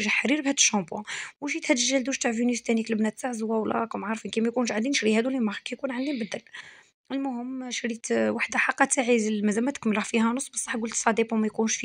جا حرير بهاد الشامبوان وجيت هاد الجلد واش تاع فينيس تاني البنات تاع زواو ولا راكم عارفين كي ما يكونش عندي نشري هادو لي مارك كيكون عندي نبدل المهم شريت وحده حقه تاعي مازال ما تكمل فيها نص بصح قلت سا ديبون ما يكونش في